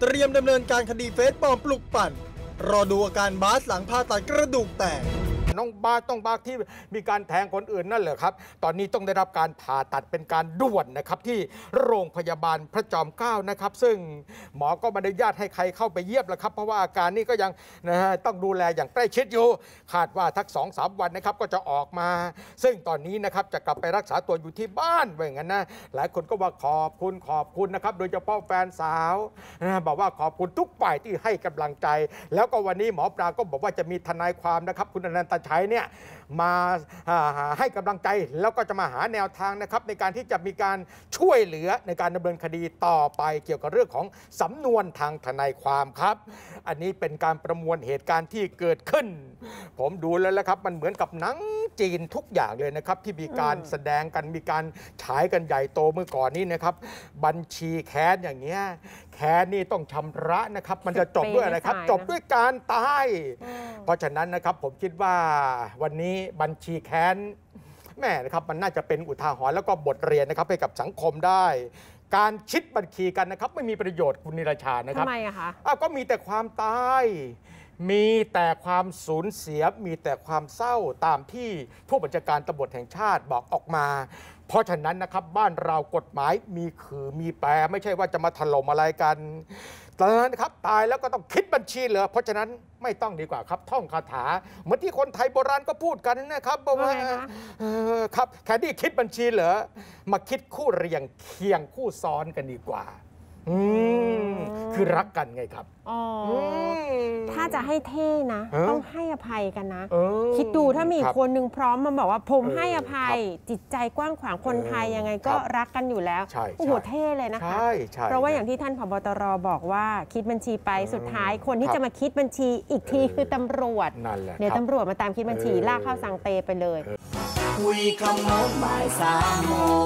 เตรียมดำเนินการคดีเฟซบอมปลุกปั่น รอดูอาการบาสหลังผ่าตัดกระดูกแตกน้องบาต้องบาที่มีการแทงคนอื่นนั่นเหรอครับ ตอนนี้ต้องได้รับการผ่าตัดเป็นการด่วนนะครับที่โรงพยาบาลพระจอมเกล้านะครับซึ่งหมอก็ไม่อนุญาตให้ใครเข้าไปเยียบแล้วครับเพราะว่าอาการนี้ก็ยังนะฮะต้องดูแลอย่างใกล้ชิดอยู่คาดว่าทักสองสามวันนะครับก็จะออกมา ซึ่งตอนนี้นะครับจะกลับไปรักษาตัวอยู่ที่บ้านวอย่างนั้นนะหลายคนก็ว่าขอบคุณขอบคุณนะครับโดยเฉพาะแฟนสาวนะบอกว่าขอบคุณทุกฝ่ายที่ให้กำลังใจ แล้วก็วันนี้หมอปลาก็บอกว่าจะมีทนายความนะครับคุณอนันตใช้เนี่ยมาให้กำลังใจแล้วก็จะมาหาแนวทางนะครับในการที่จะมีการช่วยเหลือในการดำเนินคดีต่อไปเกี่ยวกับเรื่องของสำนวนทางทนายความครับ อันนี้เป็นการประมวลเหตุการณ์ที่เกิดขึ้น ผมดูแล้วละครับมันเหมือนกับหนังจีนทุกอย่างเลยนะครับที่มีการแสดงกันมีการฉายกันใหญ่โตเมื่อก่อนนี้นะครับ บัญชีแค้นอย่างเงี้ยแค้นนี่ต้องชำระนะครับมันจะจบด้วยอะไรครับ จบด้วยการตาย เพราะฉะนั้นนะครับผมคิดว่าวันนี้บัญชีแค้นแม่นะครับมันน่าจะเป็นอุทาหรณ์แล้วก็บทเรียนนะครับให้กับสังคมได้ การชิดบัญชีกันนะครับไม่มีประโยชน์คุณนิราชานะครับทำไมอะคะก็มีแต่ความตายมีแต่ความสูญเสียมีแต่ความเศร้าตามที่ผู้บัญชาการตำรวจแห่งชาติบอกออกมา เพราะฉะนั้นนะครับบ้านเรากฎหมายมีคือมีแปรไม่ใช่ว่าจะมาถล่มอะไรกันตอนนั้นครับตายแล้วก็ต้องคิดบัญชีเหลอเพราะฉะนั้นไม่ต้องดีกว่าครับ ท่องคาถาเหมือนที่คนไทยโบราณก็พูดกันนะครับบอกว่าครับแค่ที่คิดบัญชีเหรอมาคิดคู่เรียงเคียงคู่ซ้อนกันดีกว่า อืมคือรักกันไงครับ ถ้าจะให้เท่นะต้องให้อภัยกันนะคิดดูถ้ามีคนหนึ่งพร้อมมาบอกว่าผมให้อภัย จิตใจกว้างขวางคนไทยยังไงก็รักกันอยู่แล้วโอ้โหเท่เลยนะคะเพราะว่าอย่างที่ท่านผบตรบอกว่า คิดบัญชีไปสุดท้ายคนที่จะมาคิดบัญชีอีกทีคือตำรวจนเดี๋ยวตำรวจมาตามคิดบัญชีลากเข้าสังเตไปเลยคุยคำนบ่ายสามโมง